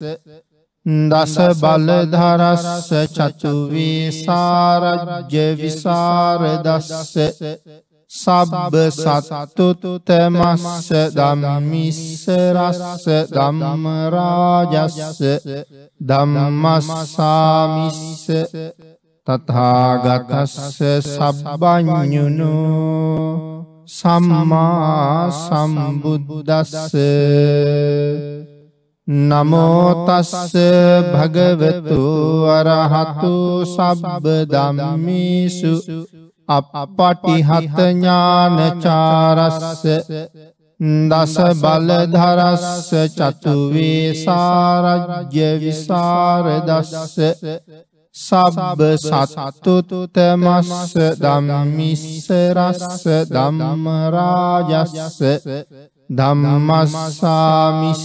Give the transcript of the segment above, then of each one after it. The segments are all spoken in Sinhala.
දස බලධරස්ස චතුවී සාරජ්‍ය විසාරදස්ස සබ්බ සසතුතුතමස්ස දම්මිස්ස රස්ස දම්මරාජස්ස දම්මස්සාමිස්ස තතාගතස්ස සබ්බඥුණු සම්මා සම්බුදුදස්ස නමෝතස්ස භගවතු අරහතු සබ්බ දම්මිසු අපපටිහතඥානචාරස්ස දස බලධරස්ස චතුවේසාරජ්‍ය විසාරදස්ස සබබ සසතුතුතමස්ස දම්මිස්සරස්ස දම්මරාජස්ස දම්මමස්සාමිස්ස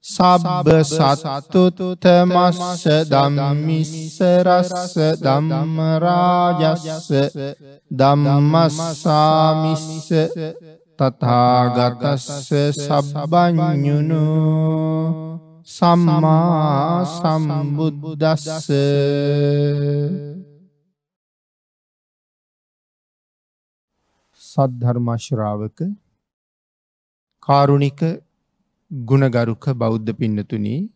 සබ්බ සත්තුතමස්ස ධම්මිස්ස රස්ස ධම්ම රාජස්ස ධම්මස්සාමිස්ස තථාගතස්ස සබ්බඤුනු සම්මා සම්බුද්දස්ස සද්ධර්ම ශ්‍රාවක කාරුණික ගුණගරුක බෞද්ධ පින්නතුනි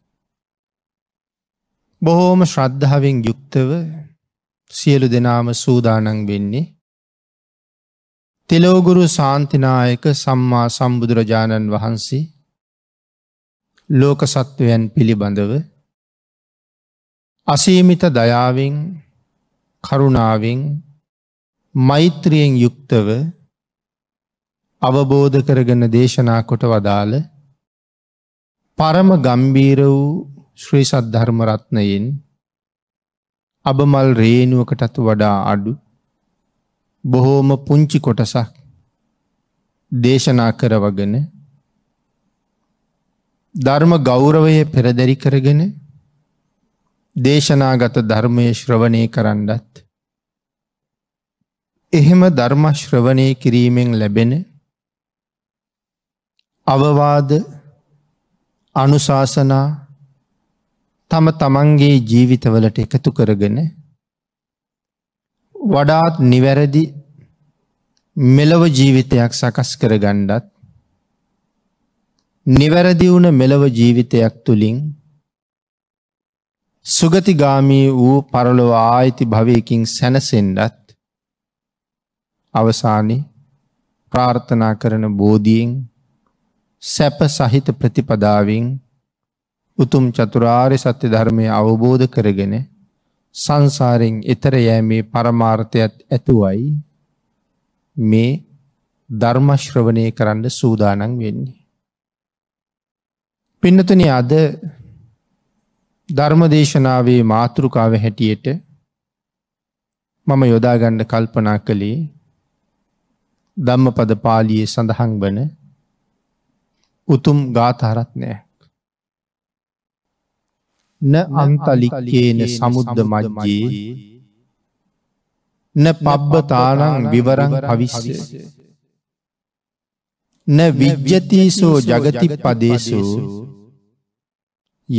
බොහෝම ශ්‍රද්ධාවෙන් යුක්තව සියලු දෙනාම සූදානන් වෙන්නේ තෙලෝගුරු සාන්තිනායක සම්මා සම්බුදුරජාණන් වහන්සේ ලෝක සත්වයන් පිළිබඳව අසීමිත දයාවෙන් කරුණාවෙන් මෛත්‍රියෙන් යුක්තව අවබෝධ කරගෙන දේශනා කොට වදාළ පරම ගම්බීර වූ ශ්‍රී සද්ධර්ම රත්නයෙන් අබමල් රේනුවකටත් වඩා අඩු බොහෝම පුංචි කොටසක් දේශනා කරවගෙන ධර්ම ගෞරවය පෙරදැරි කරගෙන දේශනාගත ධර්මය ශ්‍රවණය කරන්නත් එහෙම ධර්ම ශ්‍රවණය කිරීමෙන් ලැබෙන අවවාද අනුශාසනා තම තමන්ගේ ජීවිතවලට එකතු කරගෙන වඩාත් නිවැරදි මෙලව ජීවිතයක් සකස් කර ගණ්ඩත් නිවැරදි වුණ මෙලව ජීවිතයක් තුළින් සුගතිගාමී වූ පරලොව ආයිති භවයකින් සැනසෙන්ඩත් අවසානි ප්‍රාර්ථනා කරන බෝධියෙන් සැප සහිත ප්‍රතිපදාවෙන් උතුම් චතුරාර්ය සත්‍ය ධර්මය අවබෝධ කරගෙන සංසාරෙන් එතර යෑමේ පරමාර්ථයත් ඇතුවයි මේ ධර්ම ශ්‍රවණය කරන්න සූදානම් වෙන්නේ. පින්නතුනි අද ධර්ම දේශනාවේ මාතෘකාව හැටියට මම යොදාගන්න කල්පනා කළේ ධම්මපද පාලියේ සඳහන් වන උතුම් ගාථරත්නය න අන්තලික්කේන සමුද්ධ මජ්ජයේ න පබ්බතානං විවරං පවිශ්‍ය න විජ්ජතිසෝ ජගති පදේසු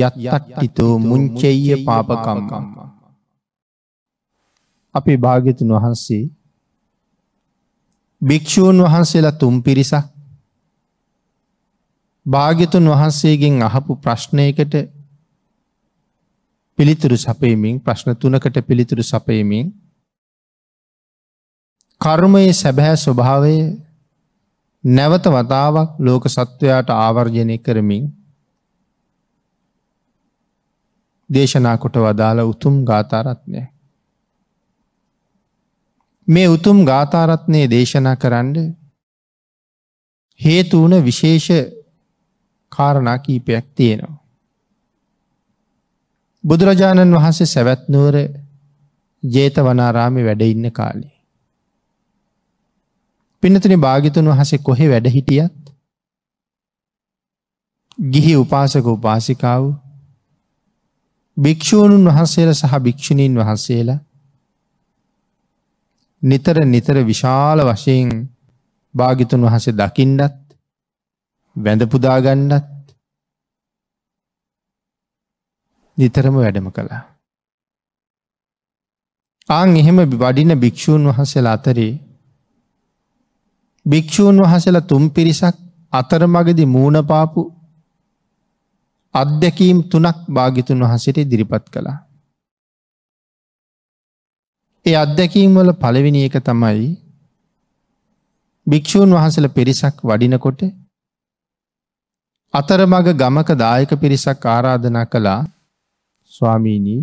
යත්තක්කිතෝ මුංචෙය පාපකම්කම් අපේ භාගිතුන් වහන්සේ භික්‍ෂූන් වහන්සේලා තුම් පිරිසක් භාග්‍යතුන් වහන්සේගෙන් අහපු ප්‍රශ්නයකට පිළිතුරු සපයමින් ප්‍රශ්න තුනකට පිළිතුරු සපයමින් කර්මයේ සැබෑ ස්වභාවය නැවත වතාවක් ලෝක සත්වයාට ආවර්ජනය කරමින් දේශනා කොට වදාළ උතුම් ගාතාරත්නය. මේ උතුම් ගාතාරත්නය දේශනා කරන්න හේතුවන විශේෂ කාරණා කීපයක් තියෙනවා. බුදුරජාණන් වහන්සේ සැවැත් නුවර ජේතවනාරාමේ වැඩ ඉන්න කාලේ. පින්නතුනි භාග්‍යතුන් වහන්සේ කොහේ වැඩ හිටියත් ගිහි උපාසක උපාසිකාව භික්‍ෂූණුන් වහන්සේලා සහ භික්‍ෂුණීන් වහන්සේලා නිතර නිතර විශාල වශයෙන් භාගිතුන් වහසේ දකිින්ඩත් වැඳ පුදා ගන්නත් නිතරම වැඩම කළා. ආන් එහෙම වඩින භික්‍ෂූන් වහන්සේලා අතරේ භික්‍ෂූන් වහසල තුම් පිරිසක් අතරමගදි මූුණපාපු අත්දැකීම් තුනක් භාගිතුන් වහසට දිරිපත් කළා. ඒ අත්දැකීම්වල පළවිනි එක තමයි භික්‍ෂූන් වහසල පිරිසක් වඩිනකොට අතරමග ගමක දායක පිරිසක් ආරාධනා කළා ස්වාමීනී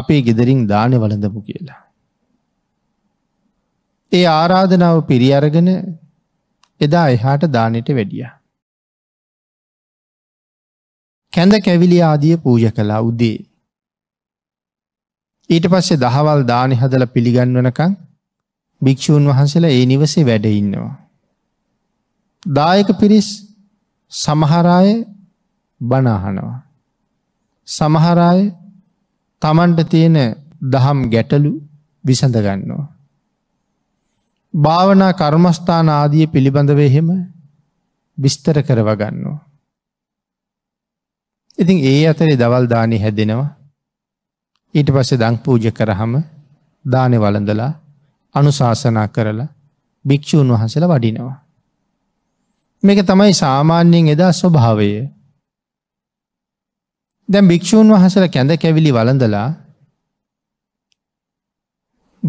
අපේ ගෙදරින් දානය වලඳපු කියලා. ඒ ආරාධනාව පිරි අරගෙන එදා එහාට දානයට වැඩිය. කැඳ කැවිලි ආදිය පූජ කලා උදේ. ඊට පස්සේ දහවල් දානි හදල පිළිගන්වනකං භික්‍ෂූන් වහන්සේලා ඒ නිවසේ වැඩඉන්නවා. දායක පිරිස් සමහර අය බණ අහනවා. සමහර අය Tamanට තියෙන දහම් ගැටලු විසඳ ගන්නවා. භාවනා කර්මස්ථාන ආදිය පිළිබඳව එහෙම විස්තර කරව ගන්නවා. ඉතින් ඒ අතරේ දවල් දානි හැදෙනවා. ඊට පස්සේ දන් පූජ කරාම දානේ වළඳලා අනුශාසනා කරලා භික්ෂූන් වහන්සේලා වඩිනවා. මේක තමයි සාමාන්‍යයෙන් එදා ස්වභාවය. දැන් භික්‍ෂූන් වහසල කැඳ කැවිලි වළඳලා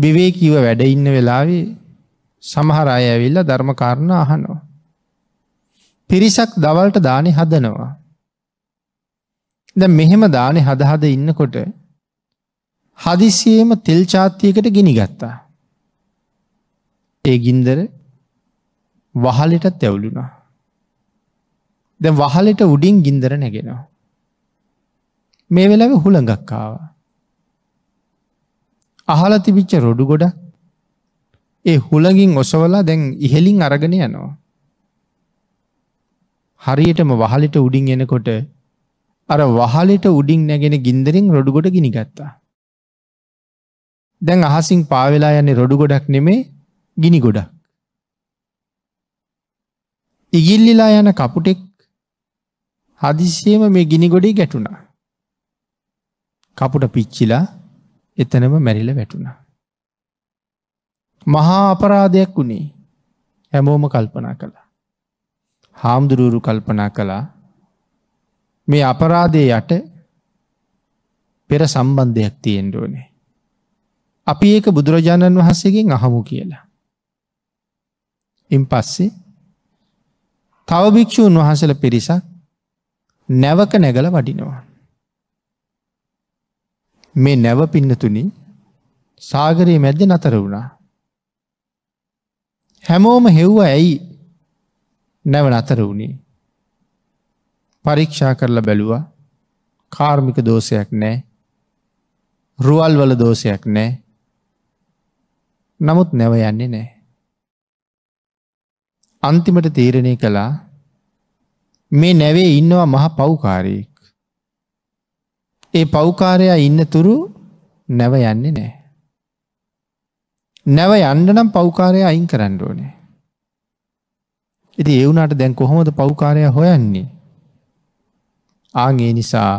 විවේකීව වැඩ ඉන්න වෙලාවේ සමහර අය ඇවිල්ලා ධර්මකාරණ අහනවා. පිරිසක් දවල්ට දානෙ හදනවා. දැ මෙහෙම දානෙ හදහද ඉන්නකොට හදිසියේම තෙල් චාත්තියකට ගිනි ගත්තා. ඒ ගින්දර වහලටත් ඇැවලුනා. දැ වහලට උඩින් ගින්දර නැගෙනවා. මේ වෙලාව හුළඟක්කාව. අහල තිබිච්ච රොඩු ගොඩ ඒ හුළඟින් ඔසවලා දැන් ඉහෙලින් අරගෙන යනවා. හරියටම වහලට උඩින් එනකොට අර වහලට උඩින් නැගෙන ගින්දරින් රොඩුගොඩ ගිනිගත්තා. දැන් අහසින් පාවෙලා යන්නේ රොඩු ගොඩක් නෙමේ ගිනි ගොඩක්. ඉගිල්ලිලා යන කපුටෙක් හදිසියම මේ ගිනි ගොඩේ ගැටුණා. කපුට පිච්චිලා එතනම මැරිල වැටුණා. මහා අපරාධයක් වුණේ හැමෝම කල්පනා කළා. හාමුදුරුවරු කල්පනා කළා මේ අපරාධය යට පෙර සම්බන්ධයක් තියෙන්ඩ ඕනේ. අපි ඒක බුදුරජාණන් වහන්සේගෙන් අහමු කියලා. ඉන් පස්සේ තවභික්‍ෂූන් වහසල පිරිසක් නැවක නැගල වඩිනවා. මේ නැව පින්නතුනි සාගරයේ මැද්ද නතර වුණා. හැමෝම හෙව්ව ඇයි නැව නතර වුණේ. පරීක්ෂා කරලා බැලුවා කාර්මික දෝෂයක් නෑ රුවල් වල දෝෂයක් නෑ නමුත් නැව යන්නේ නෑ. අන්තිමට තීරණය කළා මේ නැවේ ඉන්නවා මහ පව්කාරයෙක්. ඒ පව්කාරයා ඉන්න තුරු නැව යන්නේ නෑ. නැව යන්න නම් පව්කාරය අයින් කරන්න ඕනේ. ඉති ඒ වුණට දැන් කොහොමද පව්කාරය හොයන්නේ. ආගේ නිසා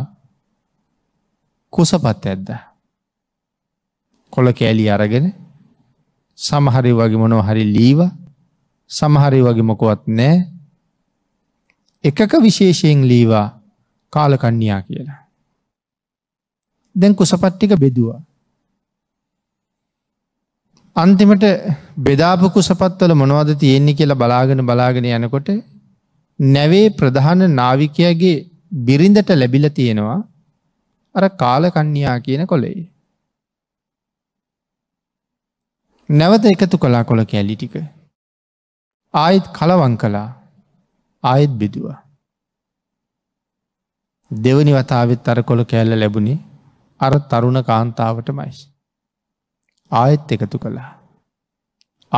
කුසපත් ඇද්ද. කොල කෑලි අරගෙන සමහරි වගේ මොනව හරි ලීව සමහරි වගේ මොකොවත් නෑ එකක විශේෂයෙන් ලීවා කාලකන්්‍යා කියලා. දැන් කුසපට්ටික බෙදවා. අන්තිමට බෙදාපු කුසපත්වල මොනවද තියෙන්නේ කියලා බලාගෙන බලාගෙන යනකොට නැවේ ප්‍රධාන නාවිකයගේ බිරිඳට ලැබිල තියෙනවා අර කාලකන්්‍යා කියන කොළේ. නැවත එකතු කලා කොළ කැලි ටික. ආයිත් කලවන් කලා ආයෙත් බිදුවා. දෙවනි වතාවත් අර කොළ කෑල්ල ලැබුණේ අර තරුණ කාන්තාවට මයි. ආයෙත් එකතු කළා.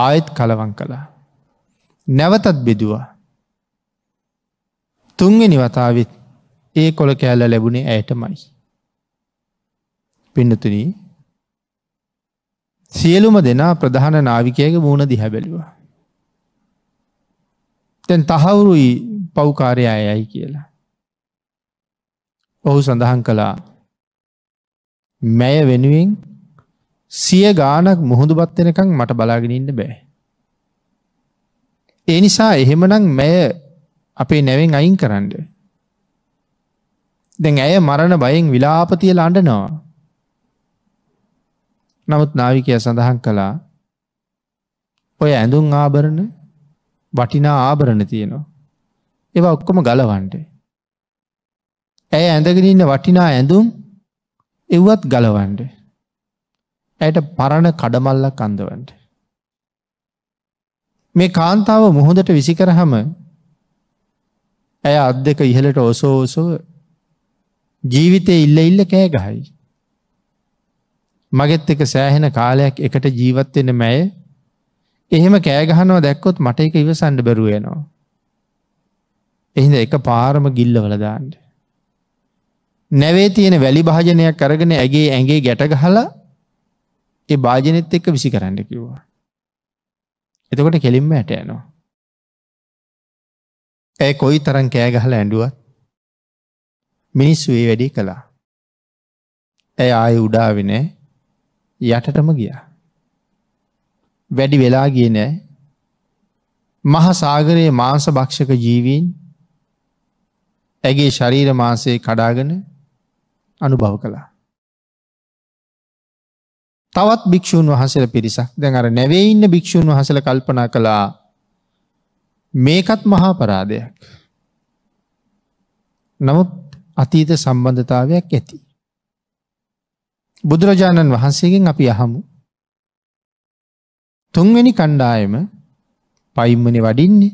ආයෙත් කලවන් කළා. නැවතත් බෙදවා. තුන්වෙනි වතාවත් ඒ කොළ කෑල්ල ලැබුණේ ඇයටමයි. පින්නතුනී සියලුම දෙනා ප්‍රධාන නාවිකයක මූුණ දිහැබැලිවා. තැන් තහවුරුයි පව්කාරයායයි කියලා. ඔහු සඳහන් කළා මැය වෙනුවෙන් සිය ගානක් මුහුදු බත්වෙනකං මට බලාගෙන ඉන්න බෑ. ඒ නිසා එහෙමනම් මැය අපේ නැවෙන් අයින් කරන්න. දැන් ඇය මරණ බයෙන් විලාපතිය ලඩනවා. නමුත් නාවිකය සඳහන් කළා ඔය ඇඳුම් ආභරණ වටිනා ආභරණ තියෙනවා. ඒවා ඔක්කොම ගලවන්ට. ඇය ඇඳගෙන ඉන්න වටිනා ඇඳුම් එව්වත් ගලවන්ට. ඇයට පරණ කඩමල්ලක් අන්දවන්ට. මේ කාන්තාව මුහොදට විසිකරහම ඇය අත් දෙක ඉහලට ඔසෝසෝ ජීවිතය ඉල්ල ඉල්ල කෑ ගහයි. මගෙත් එක සෑහෙන කාලයක් එකට ජීවත්වෙන මැය එහෙම කෑගහනව දැක්කොත් මට එක ඉවසන්ඩ බැරුවෙනවා. එහිද එක පාරම ගිල්ලවලදාන්ට. නැවේ තියෙන වැලි භාජනයක් කරගෙන ඇගේ ඇගේ ගැටගහලා ඒ භාජනෙත් එක්ක විසි කරන්න කිව්වා. එතකොට කෙලින්ම ඇට යනවා. ඇය කොයි තරන් කෑගහල ඇඩුවත් මිනිස්සු ඒ වැඩි කළා. ඇය ආය උඩාවිනේ යටටම ගියා. වැඩි වෙලා ගිය නෑ. මහසාගරයේ මාංස භක්ෂක ජීවීන් ඇගේ ශරීර මාසයේ කඩාගෙන අනුභව කළා. තවත් භික්‍ෂූන් වහසල පිරිසක් දැන් අර නැවේ ඉන්න භික්‍ෂූන් වහසල කල්පනා කළා මේකත් මහා පරාදයක්. නමුත් අතීත සම්බන්ධතාවයක් ඇති. බුදුරජාණන් වහන්සේගෙන් අපි අහමු තුන්වෙනි කණ්ඩායම පයිම්මනේ වඩින්නේ.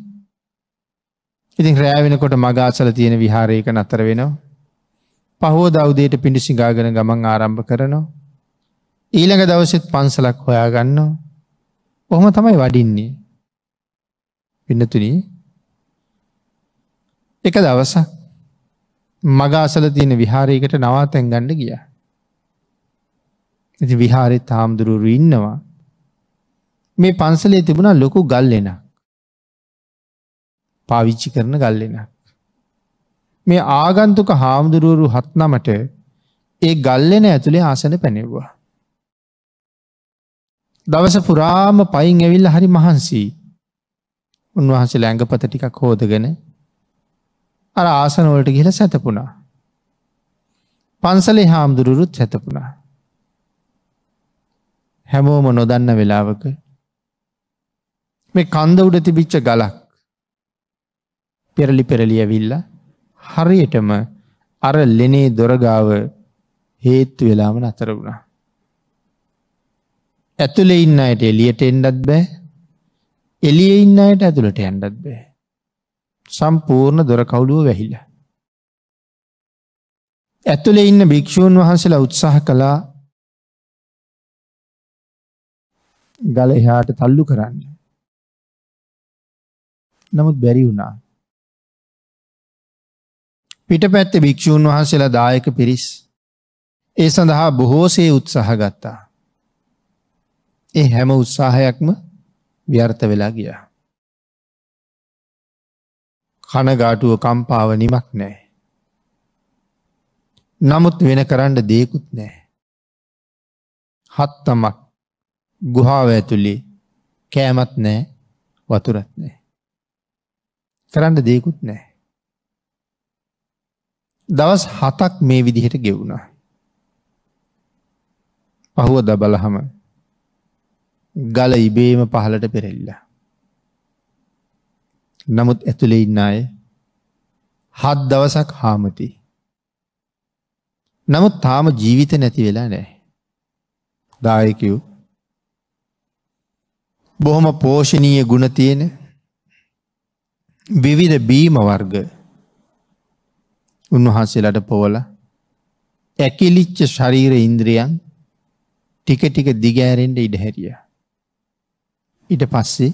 ඉතින් රෑ වෙනකොට මග අසල තියෙන විහාරයක නතර වෙනවා. පහවදා උදේට පිඬු සිඟාගෙන ගමන් ආරම්භ කරනවා. ඊළඟ දවසෙත් පන්සලක් හොයාගන්නවා. කොහොම තමයි වඩින්නේ. පින්නතුනී එක දවසක් මගාසල තියෙන විහාරයකට නවාතැන් ගණ්ඩ ගිය. ඇති විහාරෙත් හාමුදුරුවරු ඉන්නවා මේ පන්සලේ තිබුණා ලොකු ගල්ලෙනක්. පාවිච්චි කරන ගල්ලෙනක්. මේ ආගන්තුක හාමුදුරුවරු හත්නමට ඒ ගල්ලෙන ඇතුළේ ආසන පැනෙව්වා. දවස පුරාම පයින් ඇවිල්ල හරි මහන්සී උන්වහන්සේ ලැඟපත ටිකක් හෝදගෙන අර ආසනවලට ගිහිල සැතපුුණා. පන්සලේ හාමුදුරුරුත් සැතපුුණා. හැමෝම නොදන්න වෙලාවක මේ කන්ද උඩ තිබිච්ච ගලක් පෙරලි පෙරලිය විල්ල හරියටම අර ලෙනේ දොරගාව හේත්තු වෙලාම නතර වුණා. ඇතුලේ ඉන්න අයට එළියට එන්නත් බෑ. එළියේ ඉන්න අයට ඇතුළට යන්නත් බෑ. සම්පූර්ණ දොර කවුලුව වැහිලා. ඇතුලේ ඉන්න භික්ෂූන් වහන්සේලා උත්සාහ කළා ගල එහාට තල්ලු කරන්න. නමුත් බැරි වුණා. පිටපැත්තේ භික්ෂූන් වහන්සේලා දායක පිරිස් ඒ සඳහා බොහෝසේ උත්සාහ ගත්තා. ඒ හැම උත්සාහයක්ම ව්‍යර්ථ වෙලා ගියා. කනගාටුව කම්පාව නිමක් නෑ. නමුත් වෙන කරන්න දේකුත් නෑ. හත්තමක් ගුහාාව ඇතුළි කෑමත් නෑ වතුරත් නෑ. කරන්න දේකුත් නෑ. දවස් හතක් මේ විදිහට ගෙවුණා. පහුව දබලහම ගල ඉබේම පහලට පෙරෙල්ල. නමුත් ඇතුළෙ ඉන්න අය හත් දවසක් හාමති. නමුත් තාම ජීවිත නැති වෙලා නෑ. දායකව් බොහොම පෝෂණීය ගුණ තියෙන විවිධ බීම වර්ග උන්වහන්සේලට පෝල ඇකිලිච්ච ශරීර ඉන්ද්‍රියන් ටික ටික දිගෑරෙන්ට ඉඩහැරිය. ඉට පස්සේ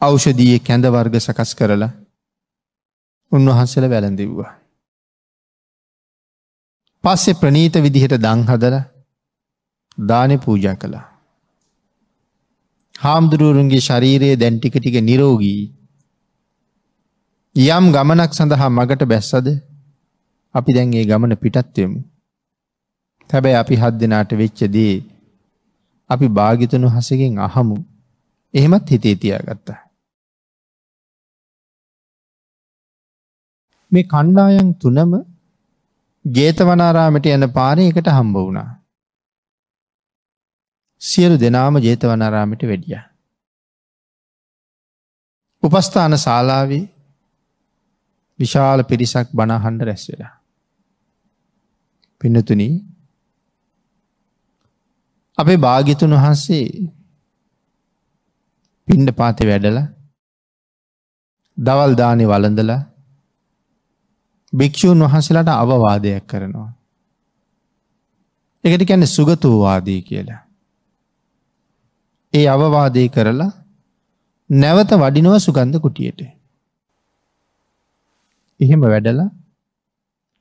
අෞෂධීය කැඳ වර්ග සකස් කරලා උන්වහන්සේල වැළඳිව්වා. පස්සෙ ප්‍රනීත විදිහට දංහදර දානය පූජා කළා. හාමුදුරුවරුන්ගේ ශරීරයේ දැන් ටික ටික නිරෝගී. යම් ගමනක් සඳහා මගට බැස්සද අපි දැන් ඒ ගමන පිටත්වෙමු. හැබැයි අපි හත් දෙනාට වෙච්ච දේ අපි භාගිතනු හසකින් අහමු එහෙමත් හිතේ තියාගත්තා. මේ කණ්ඩායන් තුනම ජේතවනාරාමට යන පාරයකට හම්බ වුණා. සියලු දෙනාම ජේතවනාරාමිට වැඩිය. උපස්ථාන ශාලාවේ විශාල පිරිසක් බණහන්ඩ රැස් වෙලා. පින්නතුන අපේ භාගිතුන් වහන්සේ පින්ඩ පාති වැඩල දවල් දානි වලඳල භික්‍ෂූන් වහන්සේලාට අවවාදයක් කරනවා. එකට කැන සුගතූවාදී කියලා. ඒ අවවාදය කරලා නැවත වඩිනව සුගන්ධ කුටියට. එහෙම වැඩලා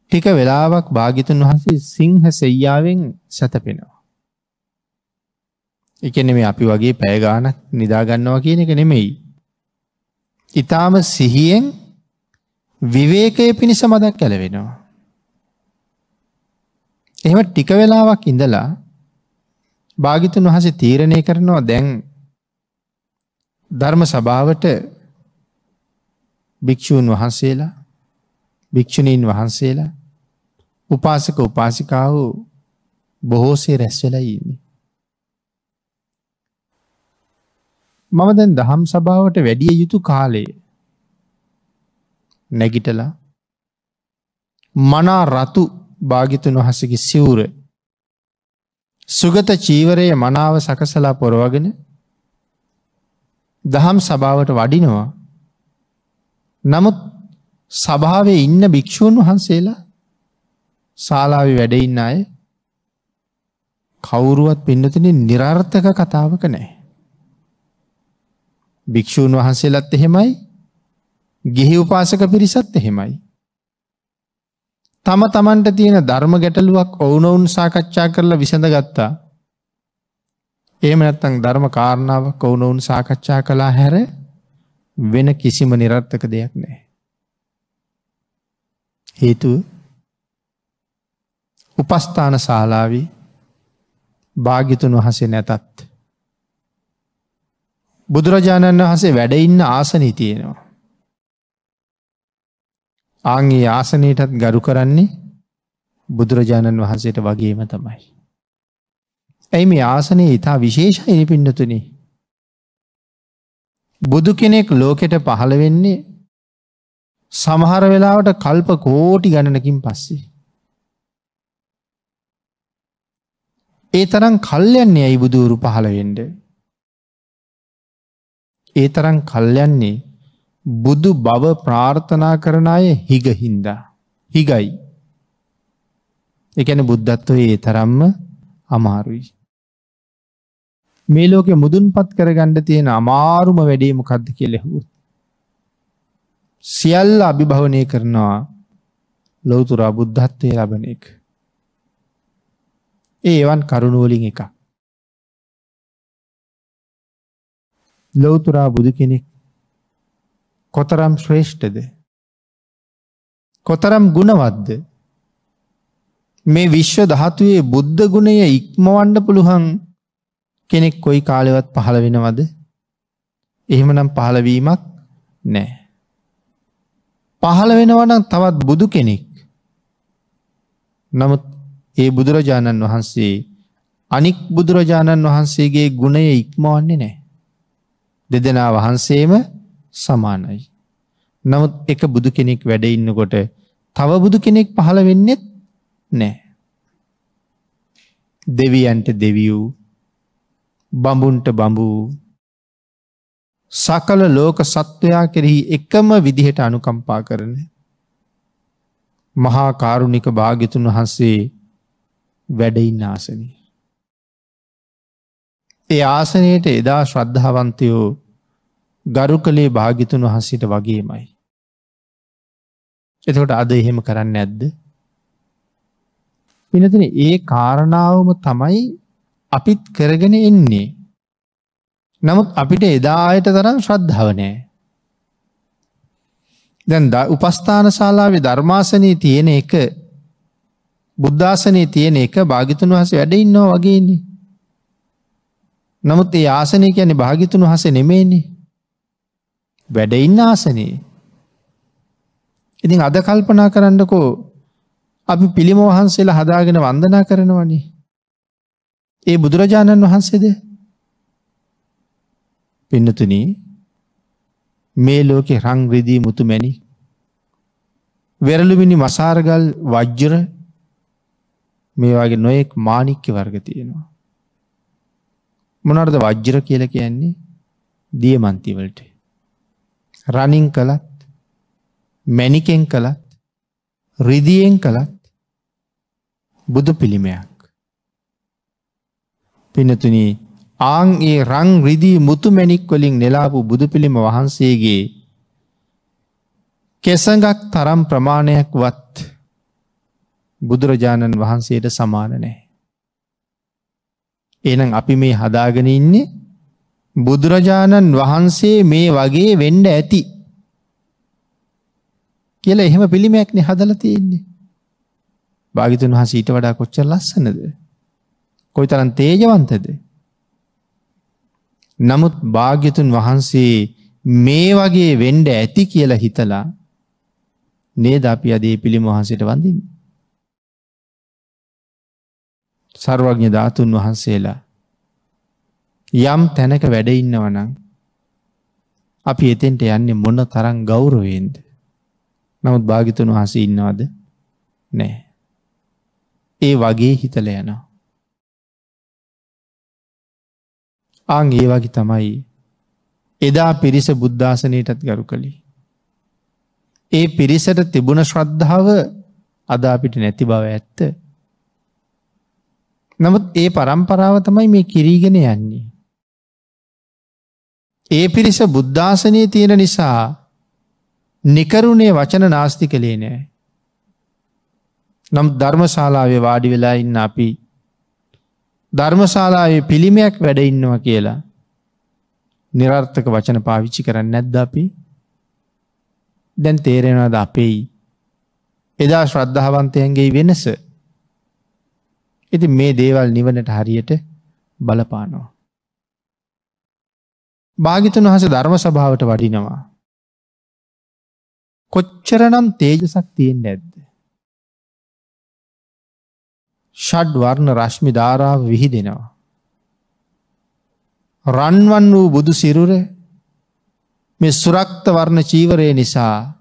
ටික වෙලාවක් භාගිතුන් වහන්සේ සිංහ සෙයියාවෙන් සැතපෙනවා. එකන මේ අපි වගේ පැයගානක් නිදාගන්නවා කියන එක නෙමෙයි. ඉතාම සිහියෙන් විවේකය පිණිස මදක් කැලවෙනවා. එහෙම ටික වෙලාවක් ඉඳලා භාගිතුන් වහන්සේ තීරණය කරනවා දැන් ධර්ම සභාවට භික්‍ෂූන් වහන්සේලා භික්‍ෂුණීන් වහන්සේලා උපාසක උපාසිකාව බොහෝසේ රැස්වෙලා ඉන්නේ. මම දැන් දහම් සභාවට වැඩිය යුතු කාලයේ නැගිටලා මනා රතු භාගිතුන් වහසගේ සිවුර සුගත චීවරයේ මනාව සකසලා පොරවගෙන දහම් සභාවට වඩිනවා. නමුත් සභාවේ ඉන්න භික්‍ෂූන් වහන්සේලා ශාලාවි වැඩඉන්න අය කවුරුවත් පින්නතින නිරර්ථක කතාවක නෑ. භික්‍ෂූන් වහන්සේලත් එහෙමයි ගිහි උපාසක පිරිසත් එහෙමයි. තම තමන්ට තියෙන ධර්ම ගැටලුවක් ඔවුනොවුන් සාකච්ඡා කරලා විසඳ ගත්තා. ඒම නැත්තං ධර්ම කාරණාවක් ඔවුනොවුන් සාකච්ඡා කලා හැර වෙන කිසිම නිරර්ථක දෙයක් නෑ. හේතුව උපස්ථාන ශාලාවී භාගිතුන් වහසේ නැතත්. බුදුරජාණන් වහසේ වැඩඉන්න ආසනී තියෙනවා. ආංගේ ආසනයටත් ගරු කරන්නේ බුදුරජාණන් වහන්සේට වගේම තමයි. ඇයි මේ ආසනයේ ඉතා විශේෂයිනි පින්නතුනි. බුදු කෙනෙක් ලෝකෙට පහළ වෙන්නේ සමහර වෙලාවට කල්ප කෝටි ගණනකින් පස්සේ. ඒ තරම් කල්යන්නේ ඇයි බුදුවරු පහළ වෙන්ඩ. ඒ තරම් කල්යන්නේ බුදු බව ප්‍රාර්ථනා කරන අය හිගහින්දා. හිගයි. එකන බුද්ධත්වය ඒ තරම්ම අමාරුයි. මේ ලෝකෙ මුදුන්පත් කරගන්න තියෙන අමාරුම වැඩේ මොකද්ද කියලා ඇහුවොත් සියල්ල අභිභවනය කරනවා ලෞතර බුද්ධත්වයේ ලබන එක. ඒ එවන් කරුණ වලින් එකක්. ලෞතර බුදු කෙනෙක් කොතරම් ශ්‍රේෂ්ඨද කොතරම් ගුණවත්ද මේ විශ්ව ධාතුවේ බුද්ධ ගුණය ඉක්මවන්න පුළුවන් කෙනෙක් කොයි කාලෙවත් පහළ වෙනවද එහෙමනම් පහළවීමක් නෑ පහළ වෙනවනම් තවත් බුදු කෙනෙක් නමුත් ඒ බුදුරජාණන් වහන්සේ අනික් බුදුරජාණන් වහන්සේගේ ගුණය ඉක්මවන්නේ නෑ දෙදෙනා වහන්සේම සමානයි. නමුත් එක බුදු කෙනෙක් වැඩ ඉන්නකොට තව බුදු කෙනෙක් පහළ වෙන්නෙත් නෑ. දෙවියන්ට දෙවියූ බඹුන්ට බඹූ සකල ලෝක සත්වයා කෙරෙහි එකම විදිහට අනුකම්පා කරන. මහා කාරුණික භාගිතුන් වහන්සේ වැඩඉන්න ආසනී. ඒ ආසනයට එදා ශ්‍රද්ධාවන්තයෝ ගරු කළේ භාගිතුන් වහන්සේට වගේමයි. එතකොට අද එහෙම කරන්න ඇද්ද. පිනතින ඒ කාරණාවම තමයි අපිත් කරගෙන එන්නේ. නමුත් අපිට එදායට තරම් ශ්‍රද්ධාවනෑ. දැන් උපස්ථාන ශාලාවේ ධර්මාසනී තියෙන එක බුද්ධාසනය තියෙන එක භාගිතුන් වහස වැඩ ඉන්නවා වගේන්නේ. නමුත් ඒ ආසනය කියන්නේ භාගිතුන් වහස නෙමේනේ. වැඩඉන්න ආසනයේ. ඉතින් අද කල්පනා කරන්නකෝ අපි පිළිම වහන්සේලා හදාගෙන වන්දනා කරනවනි. ඒ බුදුරජාණන් වහන්සේද පින්නතුන මේ ලෝකෙ රංග්‍රදී මුතු මැනි වෙරළුමිනි මසාරගල් වජ්ජර මේ වගේ නොයෙක් මාණික්්‍ය වර්ග තියෙනවා. මොනර්ද වජ්ජර කියල කියන්නේ දියමන්තිවලට රණින් කළත් මැනිකෙන් කළත් රිදියෙන් කළත් බුදු පිළිමයක් පිනතුනී ආං ඒ රං රිදී මුතු මැණික් වලින් නෙලාපු බුදු පිළිම වහන්සේගේ කෙසඟක් තරම් ප්‍රමාණයක් වත් බුදුරජාණන් වහන්සේට සමාන නැහැ. එනම් අපි මේ හදාගෙන ඉන්නේ බුදුරජාණන් වහන්සේ මේ වගේ වෙන්ඩ ඇති කියල එහෙම පිළිමයක් නෙහදල තියෙන්නේ. භාගිතුන් වහස ඊට වඩා කොච්චර ලස්සනද. කොයි තරන් තේජවන්තද. නමුත් භාග්‍යතුන් වහන්සේ මේ වගේ වෙන්ඩ ඇති කියලා හිතලා නේද අපි අදේ පිළිම වහන්සට වඳින්. සර්වඥ ධාතුන් වහන්සේලා යම් තැනක වැඩ ඉන්නවනම් අපි එතෙන්ට යන්නේ මොන තරම් ගෞරවයෙන්ද නමුත් භාගිතුන් වහස ඉන්නවාද නෑ ඒ වගේ හිතල යනවා ආං ඒ වගේ තමයි එදා පිරිස බුද්ධාසනයටත් ගරු කළි ඒ පිරිසට තිබුණ ශ්‍රද්ධාව අද අපිට නැති බව ඇත්ත නමුත් ඒ පරම්පරාව තමයි මේ කිරීගෙන යන්නේ ඒ පිරිස බුද්ධාසනය තියෙන නිසා නිකරුණේ වචන නාස්ති කළේ නෑ. නම් ධර්මශාලාවේ වාඩි වෙලා ඉන්න අපි ධර්මශාලාවේ පිළිමයක් වැඩ ඉන්නවා කියලා නිරර්ථක වචන පාවිච්චි කරන්න නැද්ද අපි දැන් තේරෙනවාද අපෙයි එදා ශ්‍රද්ධාවන්තයන්ගේ වෙනස ඉති මේ දේවල් නිවනට හරියට බලපානවා භාගිතන් වහස ධර්ම සභාවට වඩිනවා. කොච්චරනම් තේජසක් තියෙන් ඇද්ද. ෂඩ් වර්ණ රශ්මි ධාරාව විහිදෙනවා. රන්වන් වූ බුදු සිරුර මේ සුරක්ත වර්ණ චීවරය නිසා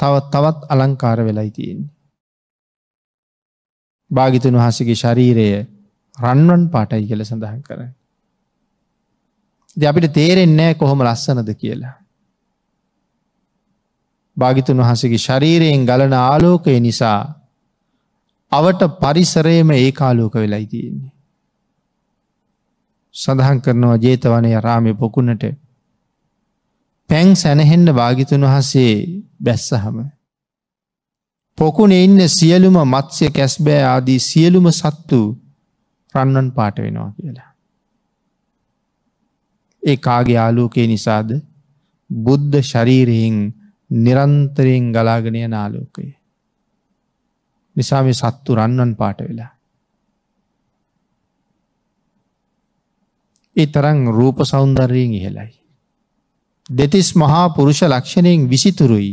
තවත් තවත් අලංකාර වෙලයි තියෙන්නේ. භාගිතුන් වහසගේ ශරීරය රන්වන් පාටයි කියල සඳහන් කරයි. ද අපිට තේරෙන්නේ කොහොම ලස්සනද කියලා. භාගිතුන් වහන්සේගේ ශරීරයෙන් ගලන ආලෝකය නිසා අවට පරිසරයම ඒ කාලෝක වෙලයි තියෙන්නේ. සඳහන් කරනවා ජේතවනය රාමය පොකුණට පැන් සැනහෙන්ඩ භාගිතුන් වහන්සේ බැස්සහම. පොකුණ ඉන්න සියලුම මත්සය කැස්බෑ ආදී සියලුම සත්තු රන්නන් පාට වෙනවා කියලා. ඒ කාගේ ආලෝකය නිසාද බුද්ධ ශරීරයෙන් නිරන්තරයෙන් ගලාගෙන යන ආලෝකය. නිසා මේ සත්තු රන්නන් පාට වෙලා. ඒ තරම් රූප සෞන්දර්යෙන් ඉහළයි. දෙතිස් මහා පුරුෂ ලක්ෂණයෙන් විසිතුරුයි.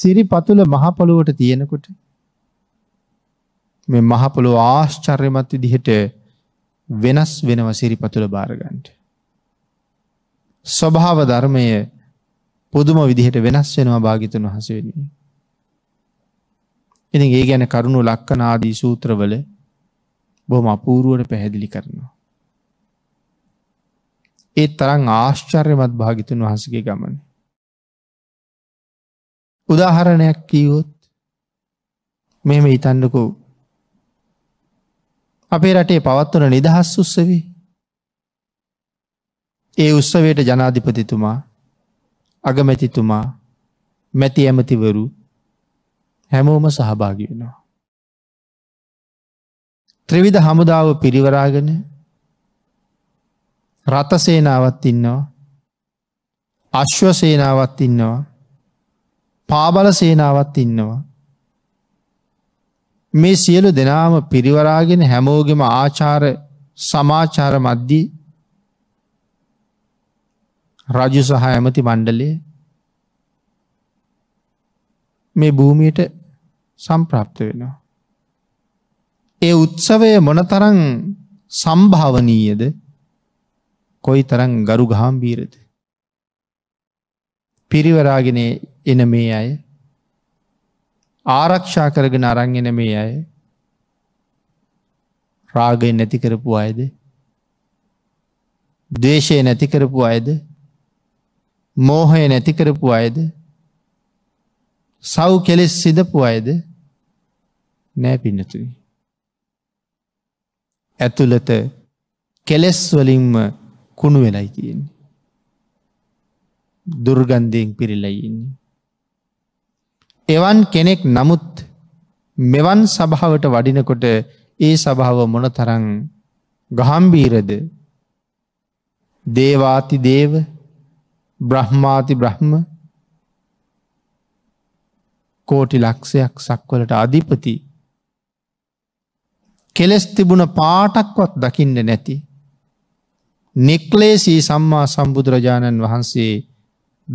සිරි පතුල මහපොළුවට තියෙනකොට මේ මහපොළො ආශ්චර්යමත් විදිහට වෙනස් වෙනව සිරිපතුල බාරගන්ට. ස්වභාව ධර්මය පුදුම විදිහට වෙනස් වෙනවා භාගිතන් වහස වෙන්නේ. ඉතින් ඒ ගැන කරුණු ලක්කනාදී සූත්‍රවල බොහොම අපූරුවට පැහැදිලි කරනවා. ඒ තරං ආශ්චර්යමත් භාගිතුන් වහසගේ ගමන. උදාහරණයක් කීවොත් මෙම හිතන්නකෝ අපේ රටේ පවත්වන නිදහස් උත්සවී. ඒ උත්සවයට ජනාධිපතිතුමා අගමැතිතුමා මැති ඇමතිවරු හැමෝම සහභාගි වෙනවා. ත්‍රවිධ හමුදාව පිරිවරාගෙන රථසේනාවත් ඉන්නවා අශ්ව සේනාවත් ඉන්නවා පාබල සේනාවත් ඉන්නවා මේ සියලු දෙනාම පිරිවරාගෙන හැමෝගෙම ආචාර සමාචාර මද්දී රජු සහ ඇමති මණ්ඩලේ මේ භූමියට සම්ප්‍රාප්ත වෙනවා. ඒ උත්සවය මොනතරං සම්භාවනීයද කොයි තරං ගරු ගාම්බීරද. පිරිවරාගෙන එන මේ අය ආරක්ෂා කරගෙන අරංගෙන මේ අය රාගය නැති කරපු අයද දේශය නැති කරපු අයද මෝහය නැති කරපු අයද සව් කෙලෙස් සිදපු අයද නෑ පින්නතුයි. ඇතුළත කෙලෙස් වලින්ම කුණු වෙලයි තියෙන්නේ. දුර්ගන්ධයෙන් පිරිලයින්නේ. එවන් කෙනෙක් නමුත් මෙවන් සභාවට වඩිනකොට ඒ සභාව මොන තරං ගහම්බීරද දේවාති දේව බ්‍රහ්මාති බ්‍රහ්ම කෝටි ලක්ෂයක් සක්වලට අධිපති කෙලෙස් තිබුණ පාටක්වත් දකින්න නැති නෙක්ලේසී සම්මා සම්බුදුරජාණන් වහන්සේ